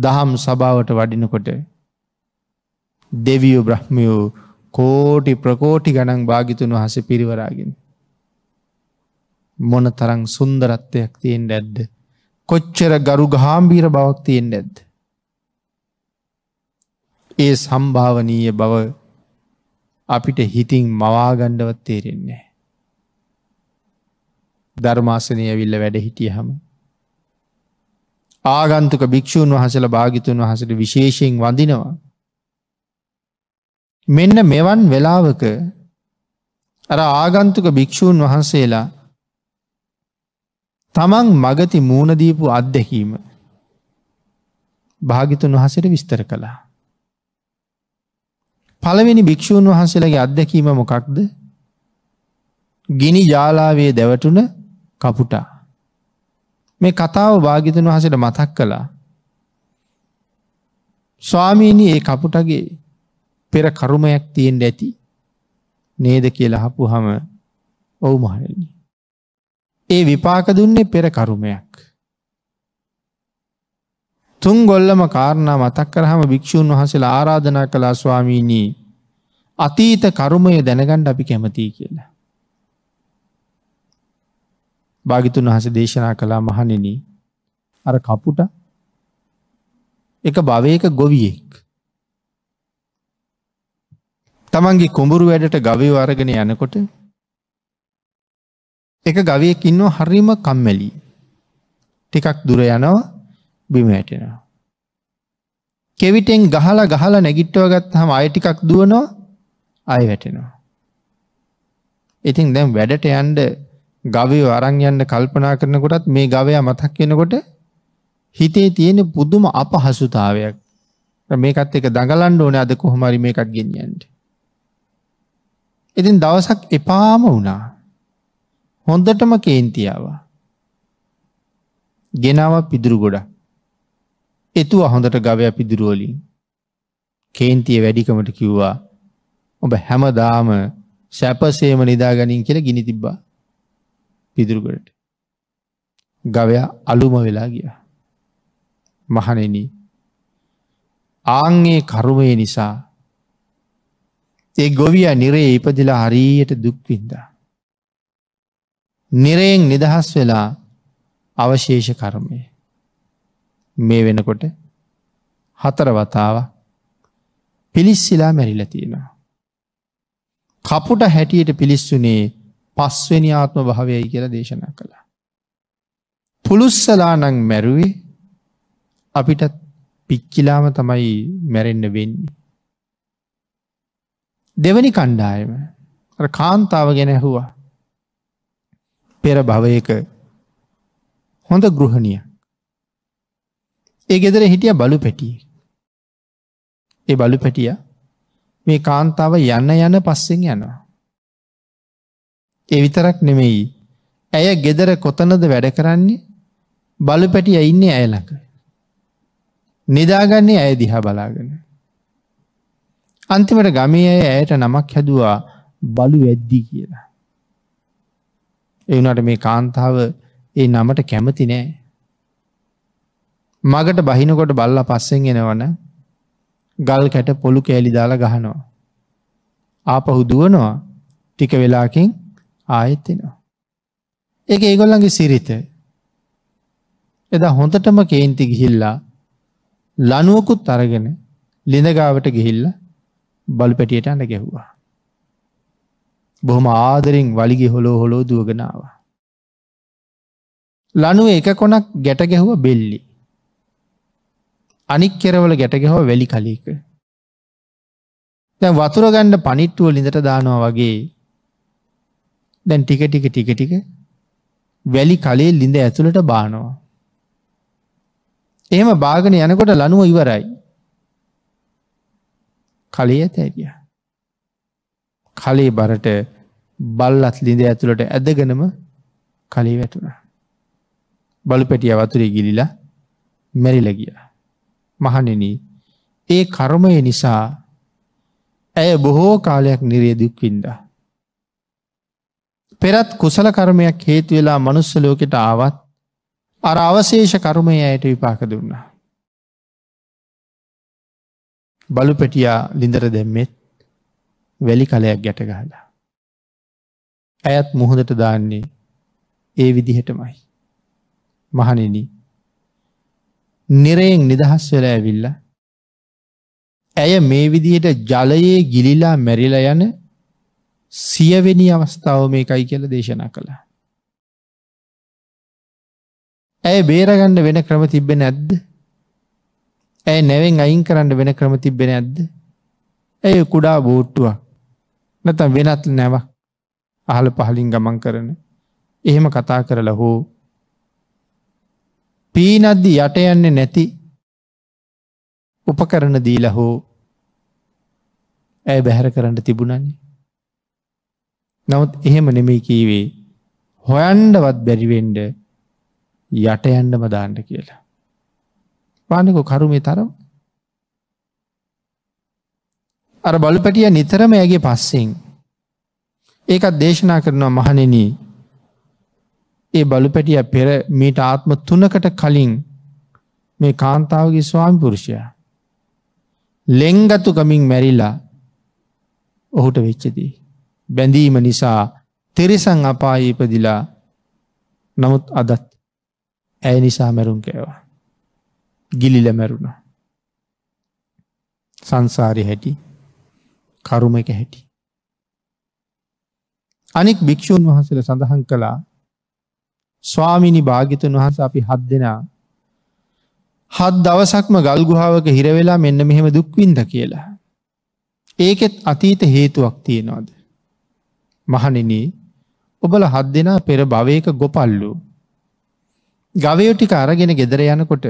දහම් සභාවට වඩිනකොට දෙවියෝ බ්‍රහ්මියෝ කෝටි ප්‍රකෝටි ගණන් භාගිතුන් වහස පිරිවරාගෙන. මොන තරං සුන්දරත්වයක් තියෙන් ඇද්ද. කොච්චර ගරු ගාම්බීර බවක් තියෙන් ඇද්ද. ඒ සම්භාවනීය බව අපිට හිතින් මවාගණ්ඩවත් තේරෙන්නේ. ධර්මාසනය විල්ල වැඩ හිටිය හම. ආගන්තුක භික්‍ෂූන් වහසල භාගිතුන් වහසට විශේෂයෙන් වඳනවා. මෙන්න මෙවන් වෙලාවක අර ආගන්තුක භික්‍ෂූන් වහන්සේලා තමන් මගති මූුණදීපු අත්දැකීම භාගිතුන් වහසට විස්තර කළා. පළවෙනි භික්‍ෂූන් වහන්සේලගේ අත්දැකීම මොකක්ද ගිනි ජාලාවේ දැවටුන කපුටා. මේ කතාව භාගිතන් වහසට මතක් කළා. ස්වාමීණී ඒ කපුටගේ පෙර කරුමයක් තියෙන්ට ඇති නේද කියලා හපු හම ඔවු මහරෙන්නේ. ඒ විපාක දුන්නේ පෙර කරුමයක්. තුන් ගොල්ලම කාරණා මතක් කරහම භික්‍ෂූන් වහසලා ආරාධනා කළා ස්වාමීනී අතීත කරුමය දැනගණ්ඩ අපි කැමතියි කියලා. භාගිතුන් වහස දේශනා කළා මහනිනි අර කපුට එක භවයක ගොවියෙක් තමන්ගේ කුඹුරු වැඩට ගවය අරගෙන යනකොට එක ගවයෙක් ඉන්නෝ හරිම කම්මැලි ටිකක් දුර යනවා බිම ඇටෙනවා. කෙවිටෙන් ගහලා ගහලා නැගිට්ටව ගත් හම අය ටිකක් දුවනවා අය වැටෙනවා. ඉතින් දැම් වැඩට යන්ඩ ගවය අරං යන්න කල්පනා කරනකොටත් මේ ගවයා මතක් වෙනකොට හිතේ තියෙන පුදුම අපහසුතාවයක් මේකත් එක දඟලන්න ඕන අද කොහොමරි මේකත් ගෙනියන්ට. ඉතින් දවසක් එපාම වුණා. හොන්දටම කේන්තියාව. ගෙනාව පිදුරු ගොඩ. එතුව හොඳට ගවය පිදුරුවලින්. කේන්තිය වැඩිකමට කිව්වා ඔබ හැමදාම සැපසේම නිදාගනින් කියල ගිනි තිබ්බා පිදුරුගොඩට. ගවයා අලුම වෙලා ගිය. මහනෙන ආංගේ කරුමය නිසා ඒ ගොවිය නිරේ ඉපදිලා හරියට දුක්වින්දා. නිරයෙන් නිදහස් වෙලා අවශේෂ කර්මය. මේ වෙනකොට හතර වතාව පිලිස්සිලා මැරිල තියෙනවා. කපුට හැටියට පිලිස්සුනේ පස්වෙනි ආත්ම භාවයයි කියලා දේශනා කළා. පුළුස්සලා නං මැරුවේ අපිටත් පික්කිලාම තමයි මැරෙන්න වෙන්නේ. දෙවනි කණ්ඩායම කාන්තාව ගැන ඇහුවා පෙර භවයක හොඳ ගෘහණිය ඒ ගෙදර හිටිය බලු පැටිය ඒ බලු පැටිය මේ කාන්තාව යන්න යන පස්සෙන් යනවා ඒ විතරක් නෙමෙයි ඇය ගෙදර කොතනද වැඩ කරන්නේ බලු පැටිය ඉන්නේ ඇයලක නිදාගන්නේ ඇය දිහා බලාගෙන අන්තිමට ගමේ අය ඇයට නමක් හැදවා බලු වැද්දි කියලා. එවනට මේ කාන්තාව ඒ නමට කැමති නෑ. මගට බහිනකොට බල්ල පස්සෙන් එෙනවන ගල් කැට පොළු කෑලි දාලා ගහනවා. ආපහු දුවනවා ටික වෙලාකින් ආයෙත්තිෙනවා. එක ඒගොල්ලන්ගේ සිරිත එදා හොඳටම කේන්ති ගිහිල්ලා ලනුවකුත් අරගෙන ලිඳගාවට ගිහිල්ලා බලු පැටියට අඳ ගැහුවා. බොහොම ආදරෙන් වලිගේ හොලෝ හොලෝ දුවගෙනවා. ලනුව එක කොනක් ගැට ගැහුව බෙල්ලි. අනික් කෙරවල ගැට ගැහව වැලි කලීක. දැන් වතුරගණ්ඩ පනිට්ටුව ලිඳට දානවා වගේ දැන් ටික ටික ටික ටික වැලි කලේ ලිඳ ඇතුළට බානවා. එහෙම බාගෙන යනකොට ලනුව ඉවරයි. කලේ ඇතැරිය. කලේ බරට බල්ලත් ලිඳ ඇතුළට ඇදගනම කලේ වැටුණ. බලු පැටිය වතුරේ ගිලිලා මැරිලගිය. මහනෙන ඒ කර්මය නිසා ඇය බොහෝ කාලයක් නිරේදුක් වින්දා. පෙරත් කුසල කර්මයක් හේතු වෙලා මනුස්ස ලෝකෙට ආවත් අර අවශේෂ කර්මය ඇයට විපාක දුන්නා. බලු පැටියා ලිඳර දෙම්මෙත් වැලි කලයක් ගැටගහලා. ඇයත් මුහොදට දාන්නේ ඒ විදිහටමයි. මහනෙන නිරයෙන් නිදහස් වෙල ඇවිල්ල ඇය මේ විදිහට ජලයේ ගිලිලා මැරිල යන සියවෙනි අවස්ථාව මේකයි කියල දේශනා කළා. ඇය බේරගන්න වෙන ක්‍රම තිබෙන ඇද්ද ඇයි නැවෙන් අයින් කරන්න වෙන ක්‍රම තිබෙන ඇද්ද ඇය කුඩා බෝට්ටුවක් නැතම් වෙනත් නැව අහල පහලින් ගමන් කරන එහෙම කතා කරලා හෝ පීනද්දි යට යන්නේ නැති උපකරන දීලා හෝ ඇය බැහැර කරන්න තිබුණන්නේ නමුත් එහෙම නෙමෙයි කීවේ හොයන්ඩවත් බැරිවෙන්ඩ යට යන්නම දාන්න කියලා. පානකෝ කරුමේ තරම. අර බලුපැටිය නිතරම ඇගේ පස්සෙන්. ඒකත් දේශනා කරනවා මහනෙන ඒ බලුපැටිය පෙර මීට ආත්ම තුනකට කලින් මේ කාන්තාවගේ ස්වාමි පුරුෂය. ලෙංගතු ගමින් මැරිලා ඔහුට වෙච්චදී. බැඳීම නිසා තෙරිසං අපායීපදිලා නමුත් අදත් ඇය නිසා මැරුම් කෑවා. ගිලිල මැරුණා. සංසාරය හැටි කරුම එක හැටි. අනෙක් භික්‍ෂූන් වහන්සල සඳහන් කළා ස්වාමිනි භාගිතන් වහන්ස අපි හත් දෙනා හත් දවසක්ම ගල්ගුහාාවක හිරවෙලා මෙන්න මෙහෙම දුක්වින්ද කියලා. ඒකෙත් අතීත හේතුවක් තියෙනවාද. මහනිනි ඔබල හත් දෙනා පෙර භවයක ගොපල්ලු. ගවයෝටික අරගෙන ගෙදර යනකොට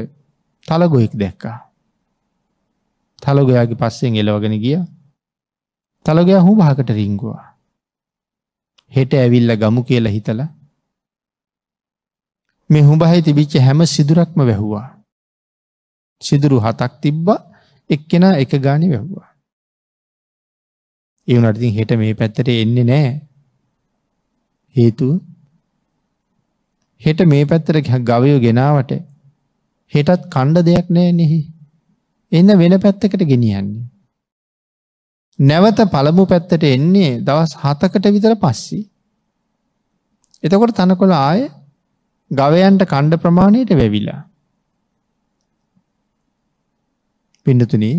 තලගොයෙක් දැක්කා. තලගොයාගේ පස්සෙන් එලවගෙන ගිය තලගයා හු භාකට රිංගුවා. හෙට ඇවිල්ල ගමු කියලා හිතල මෙ හුඹහහි තිබිච්ච හැම සිදුරක්ම වැැහුවා. සිදුරු හතක් තිබ්බ එක්කෙන එක ගානි වැැහ්වා. ඒවනටතින් හෙට මේ පැත්තට එන්නේ නෑ හේතුව හෙට මේ පැත්තර ගවයෝ ගෙනාවට හෙටත් කණ්ඩ දෙයක් නෑ නෙහි. එන්න වෙන පැත්තකට ගෙනියන්නේ. නැවත පළමු පැත්තට එන්නේ දවස් හතකට විතර පස්සි. එතකොට තනකොළ ආය ගවයන්ට කණ්ඩ ප්‍රමාණයට වැවිලා. පිඩතුනේ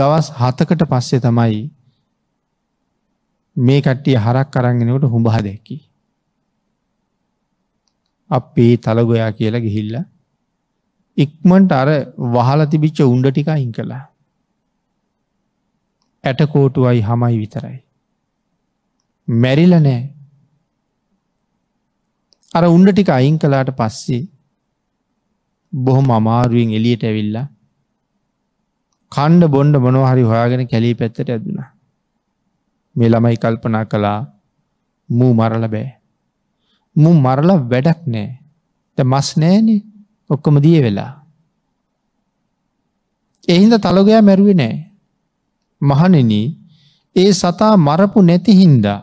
දවස් හතකට පස්සේ තමයි මේ කට්ටිය හරක් කරගෙනකට හුඹහ දැකි. අපේ තලගොයා කියලා ගිහිල්ල ඉක්මන්ට අර වහල තිබිච්ච උන්ඩ ටික අයින් කළා ඇටකෝටුවයි හමයි විතරයි මැරිල නෑ අර උන්ඩ ටික අයින් කලාට පස්සේ බොහොම අමාරුවෙන් එලියට ඇවිල්ලා කණ්ඩ බොන්්ඩ මොනොහරි හොයාගෙන කැලී පැත්තට ඇදුණ මේ ළමයි කල්පනා කලා මූ මරල බෑ මු මරලා වැඩක් නෑ ද මස් නෑනෙ ඔක්කොම දිය වෙලා. එහින්ද තලොගයා මැරුවේ නෑ. මහනෙන ඒ සතා මරපු නැතිහින්දා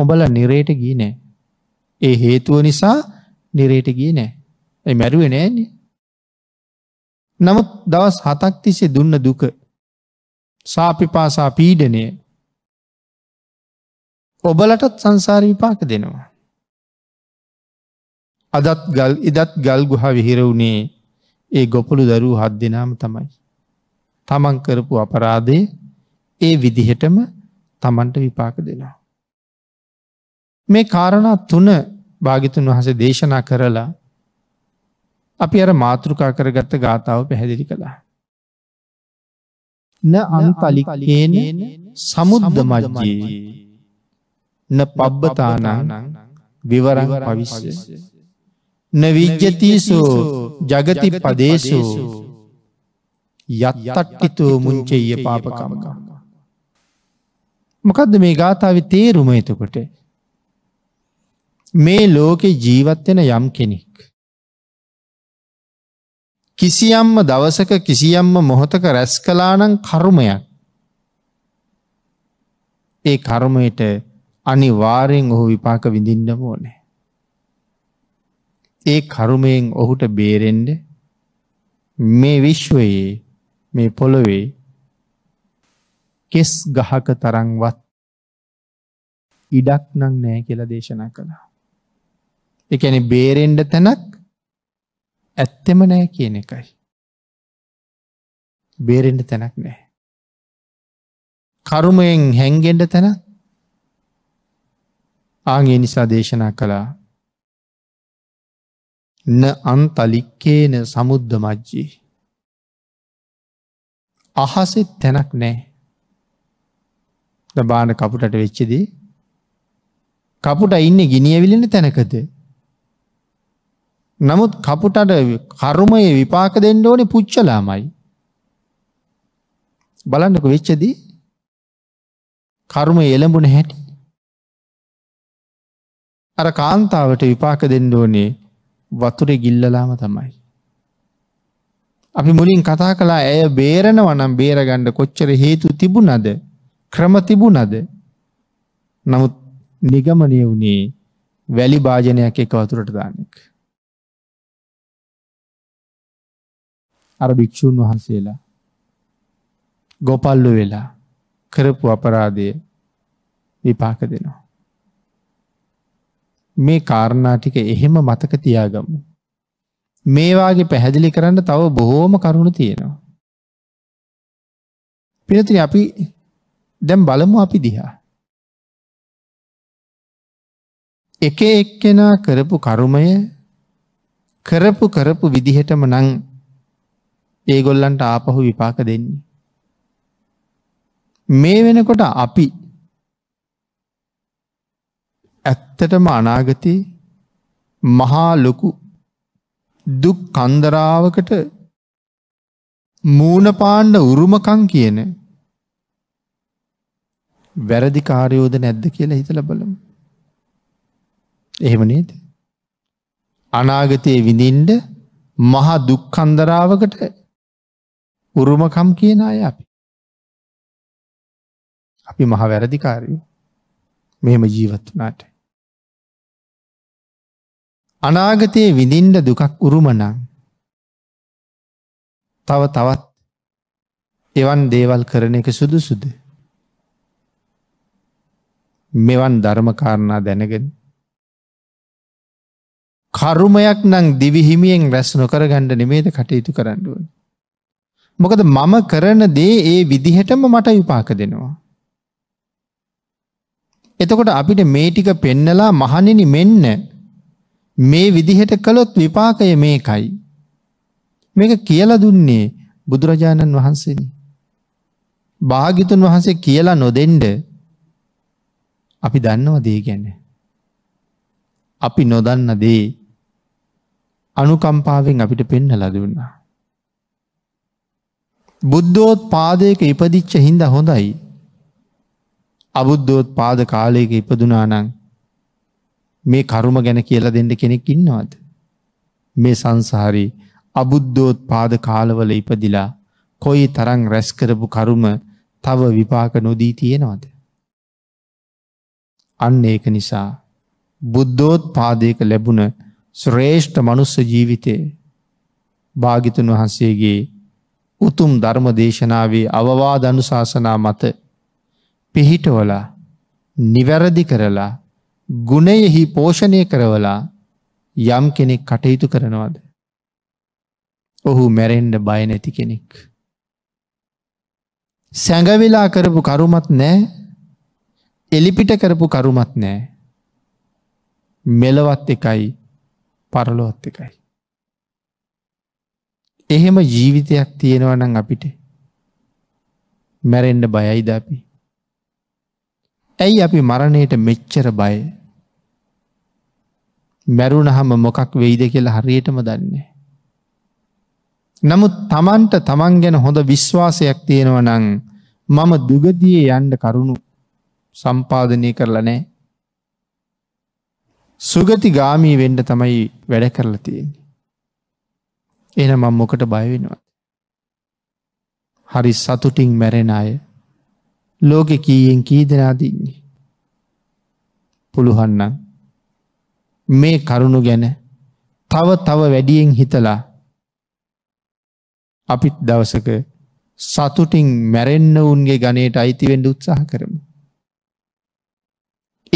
ඔබල නිරේට ගී නෑ. ඒ හේතුව නිසා නිරේට ගී නෑ. ඇ මැරුව නෑන. නමුත් දවස් හතක් තිසේ දුන්න දුක සාපිපාසා පීඩනය ඔබලටත් සංසාර විපාක දෙනවා. අදත් ගල් ඉදත් ගල් ගුහ විහිර වුණේ ඒ ගොපළු දරූ හත් දෙනාම තමයි. තමන් කරපු අපරාදය ඒ විදිහටම තමන්ට විපාක දෙනවා. මේ කාරණා තුන භාගිතුන් වහස දේශනා කරලා අපි අර මාතෘකා කරගත්ත ගාථාව පැහැදිලි කළා. න අන්තලිකේන සමුද්ද මජ්ජයේ න පබ්බතානං විවරං පවිශ්‍ය. න විජ්ජතිසු ජගති පදේශු යත්තට්ටිතු මුංචෙය පාපකමක. මොකදද මේ ගාථාව තේරුම එතකොට. මේ ලෝකෙ ජීවත්වෙන යම් කෙනෙක්. කිසියම්ම දවසක කිසියම්ම මොහොතක රැස් කලානං කරුමයක් ඒ කර්මයට අනිවාර්යෙන් ඔහු විපාක විඳින්න ඕනේ. ඒ කර්මයෙන් ඔහුට බේරෙන්න මේ විශ්වයේ මේ පොළොවේ කෙස් ගහක තරම්වත් ඉඩක් නම් නැහැ කියලා දේශනා කළා. ඒ කියන්නේ බේරෙන්න තැනක් ඇත්තෙම නැහැ කියන එකයි. බේරෙන්න තැනක් නැහැ. කර්මයෙන් හැංගෙන්න තැනක් ආගේ නිසා දේශනා කළා න අන්තලික්කේන සමුද්ධ මජ්ජී අහසෙත් තැනක් නෑ බාන කපුටට වෙච්චදී කපුට ඉන්න ගිනියවිලෙන තැනකද නමුත් කපුටට කරුමය විපාක දෙන්න ඕනේ පුච්චලාමයි. බලන්නක වෙච්චදී කරුම එළඹුණ හැටි අර කාන්තාවට විපාක දෙන්න ඕනේ වතුරෙ ගිල්ලලාම තමයි. අපි මුලින් කතා කලා ඇය බේරනව නම් බේරගණ්ඩ කොච්චර හේතු තිබුණද ක්‍රම තිබුණද නමුත් නිගමනය වුණේ වැලි භාජනයක් එක වතුරට දානෙක්. අර භික්‍ෂූන් වහන්සේලා ගොපල්ලු වෙලා කරපු අපරාධය විපාක දෙනවා. මේ කාරණා ටික එහෙම මතක තියාගමු. මේ වාගේ පැහැදිලි කරන්න තව බොහෝම කරුණු තියෙනවා. පිනතින අපි දැන් බලමු අපි දිහා. එක එක්කෙනා කරපු කරුමය කරපු කරපු විදිහටම නං ඒගොල්ලන්ට ආපහු විපාක දෙන්නේ. මේ වෙනකොට අපි ඇත්තටම අනාගතයේ මහා ලොකු දුක් කන්දරාවකට මූනපාණ්ඩ උරුමකං කියන වැරදි කාරයෝද නැද්ද කියලා හිතල බලමු. එහෙම නේද. අනාගතයේ විඳින්ඩ මහා දුක්කන්දරාවකට උරුමකම් කියන අය අපි. අපි මහ වැරදිකාරයෝ මෙහෙම ජීවත් වනාට. අනාගතයේ විඳින්ඩ දුකක් උරුමනං තව තවත් එවන් දේවල් කරන එක සුදුසුද. මෙවන් ධර්මකාරණා දැනගෙන. කරුමයක් නං දිවිහිමියෙන් රැස් නොකර ගණ්ඩ නෙමේද කටයුතු කරඩුවන්. මොකද මම කරන දේ ඒ විදිහටම මට විපාක දෙනවා. එතකොට අපිට මේටික පෙන්නලා මහනිනි මෙන්න මේ විදිහට කළොත් විපාකය මේකයි. මේක කියලා දුන්නේ බුදුරජාණන් වහන්සේනි. භාගිතුන් වහන්සේ කියලා නොදෙන්ඩ අපි දන්නව දේ ගැන. අපි නොදන්න දේ අනුකම්පාවෙන් අපිට පෙන්න ලදුන්නා. බුද්ධෝත් පාදයක ඉපදිච්ච හින්ද හොඳයි. අබුද්ධෝත් පාද කාලයක ඉපදුනානං මේ කරුම ගැන කියලා දෙන්න කෙනෙක් ඉන්නවද? මේ සංසාරේ අබුද්ධෝත් පාද කාලවල ඉපදිලා කොයි තරං රැස් කරපු කරුම තව විපාක නොදී තියෙනවද. අන්න ඒක නිසා බුද්ධෝත් පාදයක ලැබුණ ශ්‍රේෂ්ඨ මනුස්ස ජීවිතය භාගිතුන් වහන්සේගේ උතුම් ධර්ම දේශනාවේ අවවාද අනුශාසනා මත පිහිටවලා නිවැරදි කරලා ගුණයෙහි පෝෂණය කරවලා යම් කෙනෙක් කටයුතු කරනවාද. ඔහු මැරෙන්ඩ බයනැති කෙනෙක්. සැඟවෙලා කරපු කරුමත් නෑ එලිපිට කරපු කරුමත් නෑ. මෙලවත් එකයි පරලොවත් එකයි. එහෙම ජීවිතයක් තියෙනවනම් අපිට මැරෙන්ඩ බයයිද අපි. ඇයි අපි මරණයට මෙච්චර බයේ. මැරුණහම මොකක් වෙයිද කියලා හරියටම දන්නේ. නමුත් තමන්ට තමන් ගැන හොඳ විශ්වාසයක් තියෙනව නං මම දුගදිය යන්ඩ කරුණු සම්පාධනය කරලා නෑ. සුගති ගාමී වෙන්ඩ තමයි වැඩ කරලා තියෙන්නේ. එන මං මොකට බයවෙනවා. හරි සතුටින් මැරෙන අය ලෝකෙ කීයෙන් කී දෙනාදන්නේ. පුළුහන්නන්. මේ කරුණු ගැන තව තව වැඩියෙන් හිතලා අපිත් දවසක සතුටින් මැරෙන්න උන්ගේ ගණයට අයිතිවෙන්ඩ උත්සාහ කරමු.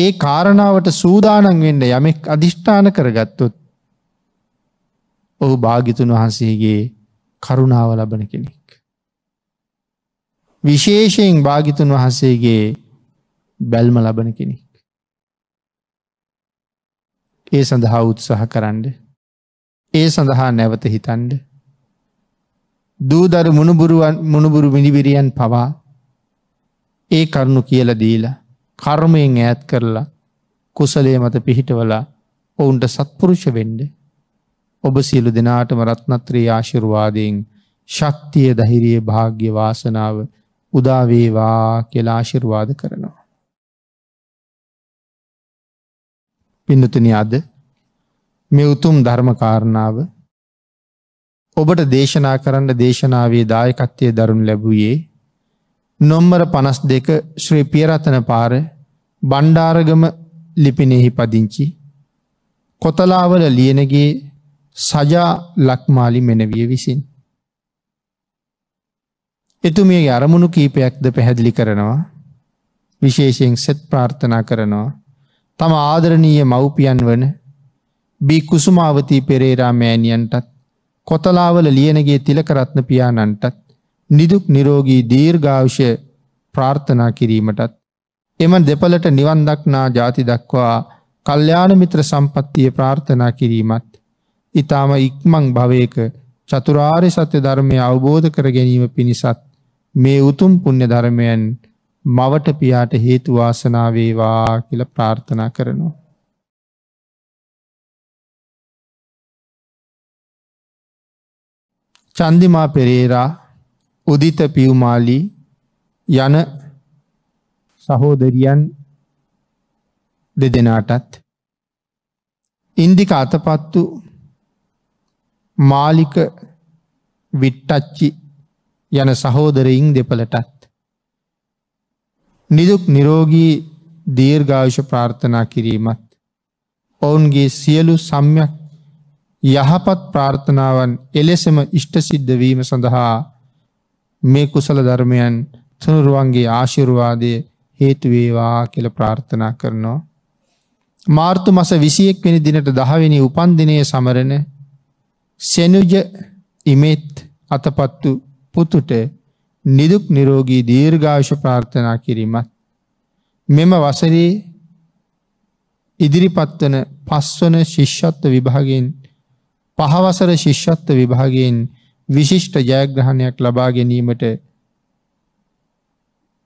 ඒ කාරණාවට සූදානන් වෙන්ඩ යමෙක් අධිෂ්ඨාන කරගත්තොත් ඔහු භාගිතුන් වහන්සේගේ කරුණාව ලබන කෙනෙක්. විශේෂයෙන් භාගිතුන් වහන්සේගේ බැල්ම ලබන කෙනෙක්. ඒ සඳහා උත්සාහ කරන්න ඒ සඳහා නැවත හිතන්ඩ දූදර මුණුබුරුවන් මුණුබුරු මිනිිවිරියන් පවා ඒ කරුණු කියල දීලා කර්මයෙන් ඈත් කරලා කුසලේ මත පිහිටවලා ඔවුන්ට සත්පුරුෂ වෙන්ඩ ඔබ සියලු දෙනාටම රත්නත්‍රී ආශිරුවාදයෙන් ශක්තිය දහිරිය භාග්‍ය වාසනාව උදාවේවා කෙලාශිර්වාද කරනවා. පින්නතුනි අද මේ උතුම් ධර්ම කාරණාව ඔබට දේශනා කරන්න දේශනාවේ දායකත්වයේ දරුණු ලැබුවේ නොම්බර 52 ශ්‍රී පියරතන පාර බණ්ඩාරගම ලිපිනයෙහි පදිංචි කොතලාවල ලියනගේ සජා ලක්මාලි මෙනවිය විසින් එතුමියගේ අරමුණු කීපයක්ද පැහැදිලි කරනවා විශේෂයෙන් සෙත් ප්‍රාර්ථනා කරනවා තම ආදරණීය මව්පියන් වන බී කුසුමාවතී පෙරේරා මෑණියන්ටත් කොතලාවල ලියනගේ තිලකරත්න පියාණන්ටත් නිදුක් නිරෝගී දීර්ඝායුෂ ප්‍රාර්ථනා කිරීමටත් එම දෙපළට නිවන් දක්නා ಜಾති දක්වා කල්යාණ මිත්‍ර සම්පත්තිය ප්‍රාර්ථනා කිරීමත් ඊටාම ඉක්මන් භවයක චතුරාර්ය සත්‍ය ධර්මය අවබෝධ කර ගැනීම පිණිසත් මේ උතුම් පුණ්‍ය ධර්මයන් මවට පියාට හේතු වාසනා වේවා කියලා ප්‍රාර්ථනා කරනවා. චන්දිමා පෙරේරා උදිත පියුමාලි යන සහෝදරියන් දෙදෙනාටත් ඉන්දික අතපත්තු මාලික විට්ටච්චි යන සහෝදරයින් දෙපළටත් නිදුක් නිරෝගී දීර්ඝායුෂ ප්‍රාර්ථනා කිරීමත් ඔවුන්ගේ සියලු සම්යක් යහපත් ප්‍රාර්ථනාවන් එලෙසම ඉෂ්ට සිද්ධ වීම සඳහා මේ කුසල ධර්මයන් තුනුරුවන්ගේ ආශිර්වාදය හේතු වේවා කියලා ප්‍රාර්ථනා කරනවා මාර්තු මස 21 වෙනි දිනට 10 වෙනි උපන්දිනයේ සමරන සෙනුජ ඉමෙත් අතපත්තු පුතුට නිදුක් නිරෝගී දීර්ඝායුෂ ප්‍රාර්ථනා කිරීමත් මෙම වසරේ ඉදිරිපත්වන පස්වන ශිෂ්‍යත්ව විභාගයෙන් පහවසර ශිෂ්‍යත්ව විභාගයෙන් විශිෂ්ට ජයග්‍රහණයක් ලබා ගැනීමට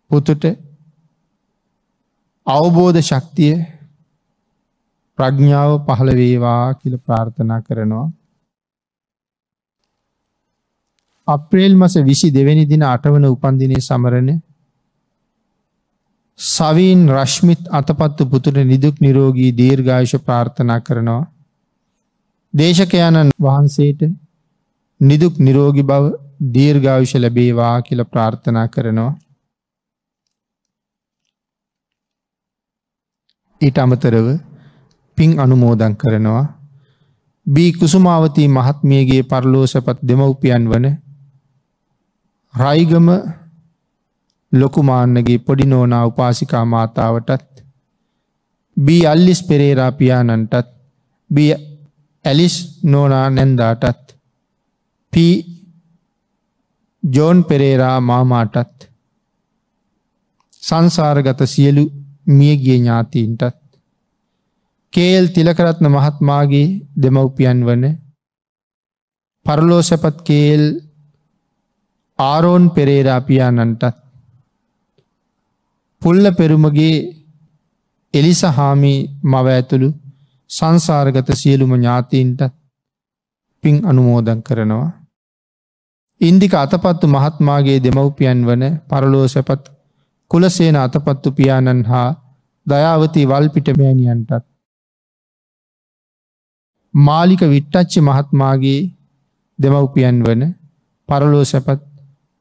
පුතුට අවබෝධ ශක්තිය ප්‍රඥාව පහළ වේවා කියලා ප්‍රාර්ථනා කරනවා අප්‍රේල් මස 22 වෙනි දින 8 වන උපන්දිනයේ සමරන සවීන් රශ්මිත් අතපත්තු පුතුට නිදුක් නිරෝගී දීර්ඝායුෂ ප්‍රාර්ථනා කරනවා. දේශකයන්න් වහන්සේට නිදුක් නිරෝගී බව දීර්ඝායුෂ ලැබේවා කියලා ප්‍රාර්ථනා කරනවා. ඊට අමතරව පින් අනුමෝදන් කරනවා. බී කුසුමාවතී මහත්මියගේ පරලෝසපත් දෙමව්පියන් වන රයිගම ලොකුමාන්නගේ පොඩිනෝනා උපාසිකා මාතාවටත් බී අල්ලිස් පෙරේරා පියාණන්ටත් බිය ඇලිස් නෝනා නැන්දාටත් පි ජෝන් පෙරේරා මාමාටත් සංසාරගත සියලු මියගිය ඥාතීන්ටත් කේල් තිලකරත්න මහත්මාගේ දෙමව්පියන් වන පරලෝසැපත් කේල් ආරෝන් පෙරේරාපියාණන්ටත් පුල්ල පෙරුමගේ එලිසහාමි මව ඇතුළු සංසාරගත සියලුම ඥාතීන්ට පින් අනුමෝදන් කරනවා. ඉන්දික අතපත්තු මහත්මාගේ දෙමව්පියන් වන පරලෝ සැපත් කුලසේන අතපත්තු පියාණන් හා දයාවති වල්පිටමෑණියන්ටත්. මාලික විට්ටච්චි මහත්මාගේ දෙමව්පියන් වන පරලෝ සැපත්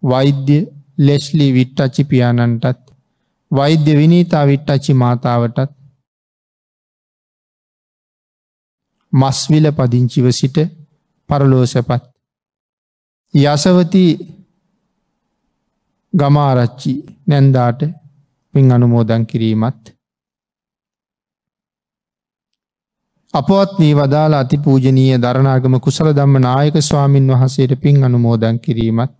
වෛද්‍ය ලෙස්ලි විට්ටච්චි පියාණන්ටත් වෛද්‍ය විනීතා විට්ටච්චි මාතාවටත් මස්විල පදිංචිව සිට පරලෝසැපත්. යසවති ගමාරච්චි නැන්දාට පින් අනුමෝදන් කිරීමත්. අපවත්නී වදාලා අතිපූජනීය දරණාගම කුසල දම්ම නායක ස්වාමින් වහන්සේට පින් අනුමෝදන් කිරීමත්.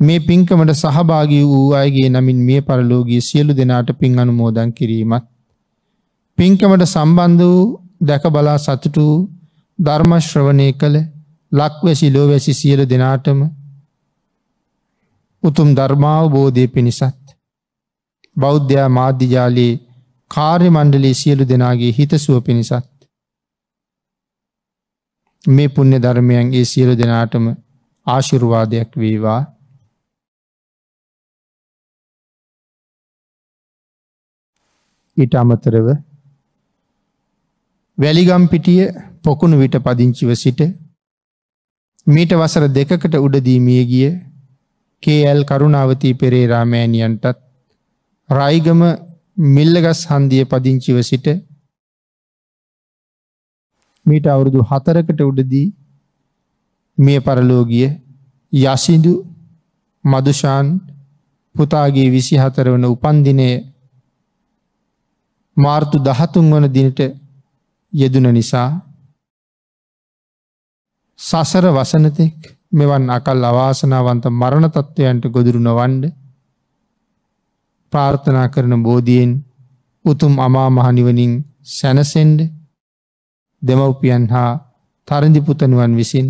මේ පින්කමට සහභාගී වූ අයගේ නමින් මිය පරලෝකීය සියලු දෙනාට පින් අනුමෝදන් කිරීමත් පින්කමට සම්බන්ධ වූ දැක බලා සතුටු ධර්ම ශ්‍රවණය කළ ලක්වැසි ලෝවැසි සියලු දෙනාටම උතුම් ධර්මාවබෝධය පිණිසත් බෞද්ධයා මාධ්‍යජාලයේ කාර්ය මණ්ඩලේ සියලු දෙනාගේ හිතසුව පිණිසත් මේ පුුණ්‍ය ධර්මයන් ඒ සියලු දෙනාටම ආශුරුවාදයක් වේවා ඊට අමතරව වැලිගම්පිටිය පොකුණු විට පදිංචිව සිට මීට වසර දෙකකට උඩදී මිය ගිය කේඇල් කරුණාවතී පෙරේරා මෑණියන්ටත් රයිගම මිල්ලගස් හන්දිය පදිංචිව සිට මීට අවුරුදු හතරකට උඩදී මිය පරලෝගිය යසිදු මදුෂාන් පුතාගේ විසි හතර වන උපන්දිනය මාර්තු 13 වන දිනට යෙදුන නිසා සසර වසනතෙක් මෙවන් අකල් අවාසනාවන්ත මරණ තත්ත්වයන්ට ගොදුරු නොවන්ඩ ප්‍රාර්ථනා කරන බෝධියෙන් උතුම් අමා මහනිවනින් සැනසෙන්ඩ දෙමව්පියන් හා තරජිපුතනුවන් විසින්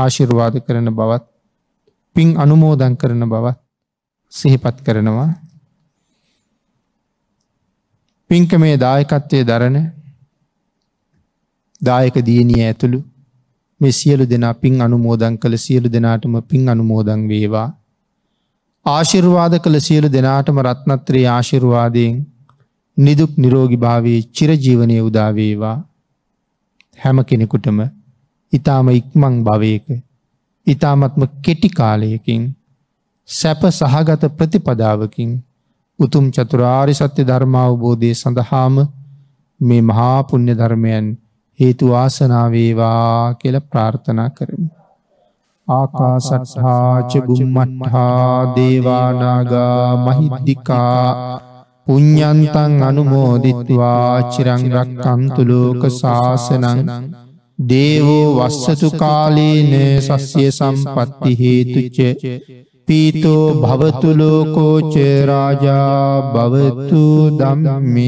ආශිර්වාද කරන බවත් පින් අනුමෝදන් කරන බවත් සිහිපත් කරනවා පින්කමේ දායකත්වය දරණ දායක දියණිය ඇතුළු මේ සියලු දෙනා පින් අනුමෝදන් කළ සියලු දෙනාටම පින් අනුමෝදන් වේවා. ආශිර්වාද කළ සියලු දෙනාටම රත්නත්‍රයේ ආශිර්වාදයෙන් නිදුක් නිරෝගී භාවයේ චිරජීවනයේ උදා වේවා. හැම කෙනෙකුටම ඊ타ම ඉක්මන් භවයක ඊ타මත්ම කෙටි කාලයකින් සැප සහගත ප්‍රතිපදාවකින් උතුම් චතුරාර්ය සත්‍ය ධර්ම අවබෝධය සඳහාම මේ මහා පුණ්‍ය ධර්මයන් හේතු වාසනා වේවා කියලා ප්‍රාර්ථනා කරමු. ආකාසත්තා ච බුම්මත්තා දේවා නාග මහිද්దికා පුඤ්ඤන්තං අනුමෝදිත්වා චිරං රක්칸තු ලෝක සාසනං දේවෝ වස්සතු කාලීන සස්්‍ය සම්පත්ති හේතුච පීතෝ භවතුලෝකෝචරාජා භවතු දම්මි